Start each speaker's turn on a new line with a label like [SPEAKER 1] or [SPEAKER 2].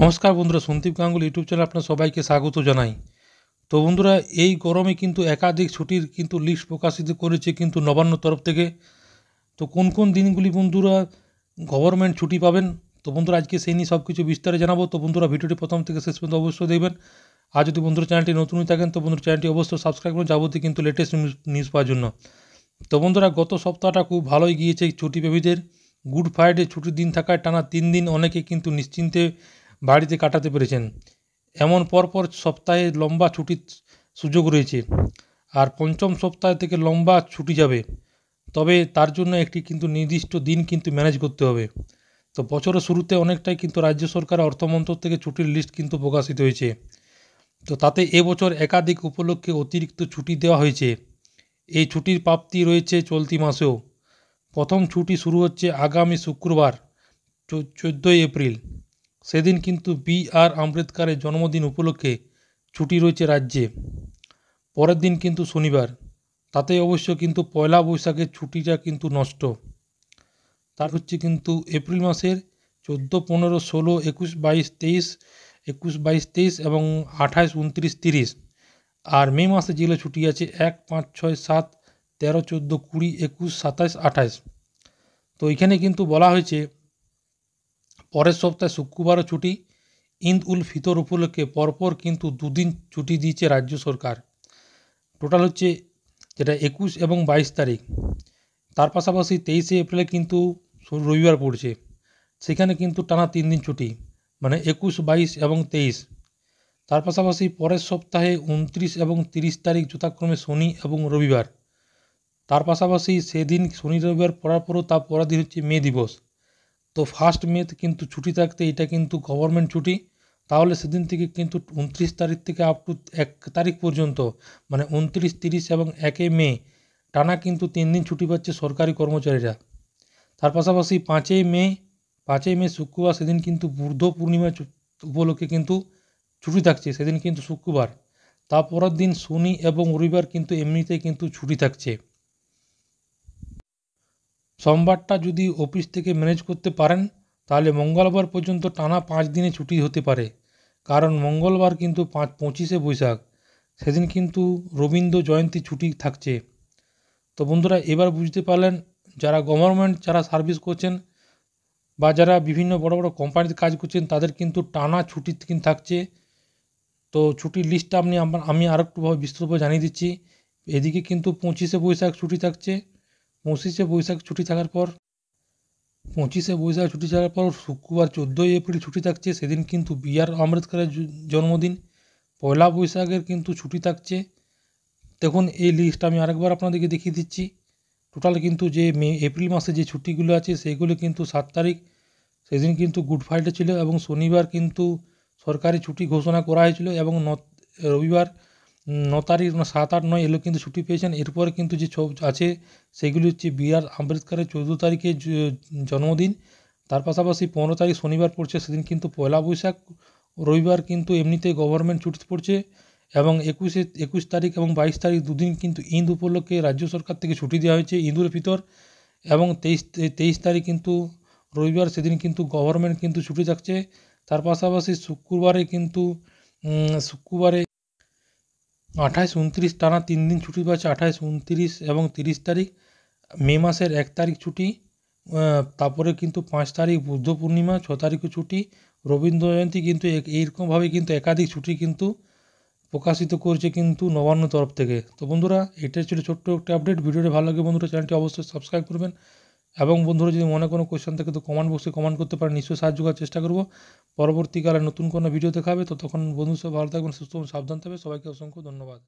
[SPEAKER 1] নমস্কার বন্ধুরা Sandeep Ganguly YouTube channel আপনার সবাইকে স্বাগত জানাই তো বন্ধুরা এই গরমে কিন্তু একাধিক ছুটির কিন্তু লিস্ট প্রকাশিত করেছে কিন্তু নবান্ন তরফ থেকে তো কোন কোন দিনগুলি বন্ধুরা গভর্নমেন্ট ছুটি পাবেন তো বন্ধুরা আজকে সেই নিয়ে সব কিছু বিস্তারে জানাবো তো বন্ধুরা ভিডিওটি প্রথম থেকে শেষ পর্যন্ত অবশ্যই দেখবেন আর যদি বন্ধুরা চ্যানেলটি নতুন হয়ে থাকেন তো বন্ধুরা চ্যানেলটি অবশ্যই সাবস্ক্রাইব করুন যাবতীয় কিন্তু লেটেস্ট নিউজ পাওয়ার জন্য তো বন্ধুরা গত সপ্তাহটা খুব ভালোই গিয়েছে ছুটি প্রেমীদের গুড ফ্রাইডে ছুটির দিন থাকায় টানা তিন দিন অনেকে কিন্তু নিশ্চিন্তে বাড়িতে কাটাতে পেরেছেন এমন পরপর সপ্তাহে লম্বা ছুটির সুযোগ রয়েছে আর পঞ্চম সপ্তাহ থেকে লম্বা ছুটি যাবে তবে তার জন্য একটি কিন্তু নির্দিষ্ট দিন কিন্তু ম্যানেজ করতে হবে তো বছরের শুরুতে অনেকটাই কিন্তু রাজ্য সরকার অর্থমন্ত্রক থেকে ছুটির লিস্ট কিন্তু প্রকাশিত হয়েছে তো তাতে এবছর একাধিক উপলক্ষে অতিরিক্ত ছুটি দেওয়া হয়েছে এই ছুটির প্রাপ্তি রয়েছে চলতি মাসেও প্রথম ছুটি শুরু হচ্ছে আগামী শুক্রবার চোদ্দোই এপ্রিল সেদিন কিন্তু বি আর আম্বেদকারের জন্মদিন উপলক্ষে ছুটি রয়েছে রাজ্যে পরের দিন কিন্তু শনিবার তাতে অবশ্য কিন্তু পয়লা বৈশাখের ছুটিটা কিন্তু নষ্ট তার হচ্ছে কিন্তু এপ্রিল মাসের চোদ্দো পনেরো ষোলো একুশ বাইশ তেইশ একুশ বাইশ তেইশ এবং আঠাশ উনত্রিশ তিরিশ আর মে মাসে যেগুলো ছুটি আছে এক পাঁচ ছয় সাত তেরো চোদ্দো কুড়ি একুশ সাতাশ আঠাশ তো এখানে কিন্তু বলা হয়েছে পরের সপ্তাহে শুক্রবারও ছুটি ঈদ উল ফিতর উপলক্ষে পরপর কিন্তু দুদিন ছুটি দিয়েছে রাজ্য সরকার টোটাল হচ্ছে যেটা একুশ এবং বাইশ তারিখ তার পাশাপাশি তেইশে এপ্রিলে কিন্তু রবিবার পড়ছে সেখানে কিন্তু টানা তিন দিন ছুটি মানে একুশ বাইশ এবং তেইশ তার পাশাপাশি পরের সপ্তাহে উনত্রিশ এবং তিরিশ তারিখ যথাক্রমে শনি এবং রবিবার তার পাশাপাশি সেদিন শনি রবিবার পড়ার পরও তা পরের দিন হচ্ছে মে দিবস তো ফার্স্ট মেতে কিন্তু ছুটি থাকতে এটা কিন্তু গভর্নমেন্ট ছুটি তাহলে সেদিন থেকে কিন্তু উনত্রিশ তারিখ থেকে আপ টু এক তারিখ পর্যন্ত মানে উনত্রিশ তিরিশ এবং একে মে টানা কিন্তু তিন দিন ছুটি পাচ্ছে সরকারি কর্মচারীরা তার পাশাপাশি পাঁচই মে পাঁচই মে শুক্রবার সেদিন কিন্তু বুদ্ধ পূর্ণিমা উপলক্ষে কিন্তু ছুটি থাকছে সেদিন কিন্তু শুক্রবার তারপরের দিন শনি এবং রবিবার কিন্তু এমনিতেই কিন্তু ছুটি থাকছে সোমবারটা যদি অফিস থেকে ম্যানেজ করতে পারেন তাহলে মঙ্গলবার পর্যন্ত টানা পাঁচ দিনে ছুটি হতে পারে কারণ মঙ্গলবার কিন্তু পাঁচ পঁচিশে বৈশাখ সেদিন কিন্তু রবীন্দ্র জয়ন্তী ছুটি থাকছে তো বন্ধুরা এবার বুঝতে পারলেন যারা গভর্নমেন্ট যারা সার্ভিস করছেন বা যারা বিভিন্ন বড় বড় কোম্পানিতে কাজ করছেন তাদের কিন্তু টানা ছুটি কিন্তু থাকছে তো ছুটির লিস্টটা আপনি আমি আরেকটুভাবে বিস্তৃতভাবে জানিয়ে দিচ্ছি এদিকে কিন্তু পঁচিশে বৈশাখ ছুটি থাকছে পঁচিশে বৈশাখ ছুটি থাকার পর পঁচিশে বৈশাখ ছুটি থাকার পর শুক্রবার চোদ্দোই এপ্রিল ছুটি থাকছে সেদিন কিন্তু বি আর আম্বেদকরের জন্মদিন পয়লা বৈশাখের কিন্তু ছুটি থাকছে দেখুন এই লিস্ট আমি আরেকবার আপনাদেরকে দেখিয়ে দিচ্ছি টোটাল কিন্তু যে মে এপ্রিল মাসে যে ছুটিগুলো আছে সেইগুলো কিন্তু সাত তারিখ সেদিন কিন্তু গুড ফ্রাইডে ছিল এবং শনিবার কিন্তু সরকারি ছুটি ঘোষণা করা হয়েছিল এবং রবিবার ন তারিখ সাত আট নয় এগুলো কিন্তু ছুটি পেয়েছেন এরপরে কিন্তু যে ছবি আছে সেগুলি হচ্ছে বি আর আম্বেদকরের চৌদ্দ তারিখে জন্মদিন তার পাশাপাশি পনেরো তারিখ শনিবার পড়ছে সেদিন কিন্তু পয়লা বৈশাখ রবিবার কিন্তু এমনিতে গভর্নমেন্ট ছুটি পড়ছে এবং একুশে একুশ তারিখ এবং বাইশ তারিখ দুদিন কিন্তু ঈদ উপলক্ষে রাজ্য সরকার থেকে ছুটি দেওয়া হয়েছে ঈদুল ভিতর এবং তেইশ তেইশ তারিখ কিন্তু রবিবার সেদিন কিন্তু গভর্নমেন্ট কিন্তু ছুটি থাকছে তার পাশাপাশি শুক্রবারে কিন্তু শুক্রবারে আঠাশ উনত্রিশ টানা তিন দিন ছুটি পাচ্ছে আঠাশ উনত্রিশ এবং তিরিশ তারিখ মে মাসের এক তারিখ ছুটি তারপরে কিন্তু পাঁচ তারিখ বুদ্ধ পূর্ণিমা ছ তারিখও ছুটি রবীন্দ্র জয়ন্তী কিন্তু এইরকমভাবে কিন্তু একাধিক ছুটি কিন্তু প্রকাশিত করছে কিন্তু নবান্ন তরফ থেকে তো বন্ধুরা এটাই ছিল ছোট্ট একটি আপডেট ভিডিওটি ভালো লাগে বন্ধুরা চ্যানেলটি অবশ্যই সাবস্ক্রাইব করবেন এবং বন্ধুরা যদি মনে কোনো কোয়েশ্চেন থাকে তো কমেন্ট বক্সে কমেন্ট করতে পারেন নিশ্চয়ই সাহায্য করার চেষ্টা করবো পরবর্তীকালে নতুন কোনো ভিডিও দেখাবে তো তখন বন্ধু সব ভালো থাকবেন সুস্থ সাবধান থাকবে সবাইকে অসংখ্য ধন্যবাদ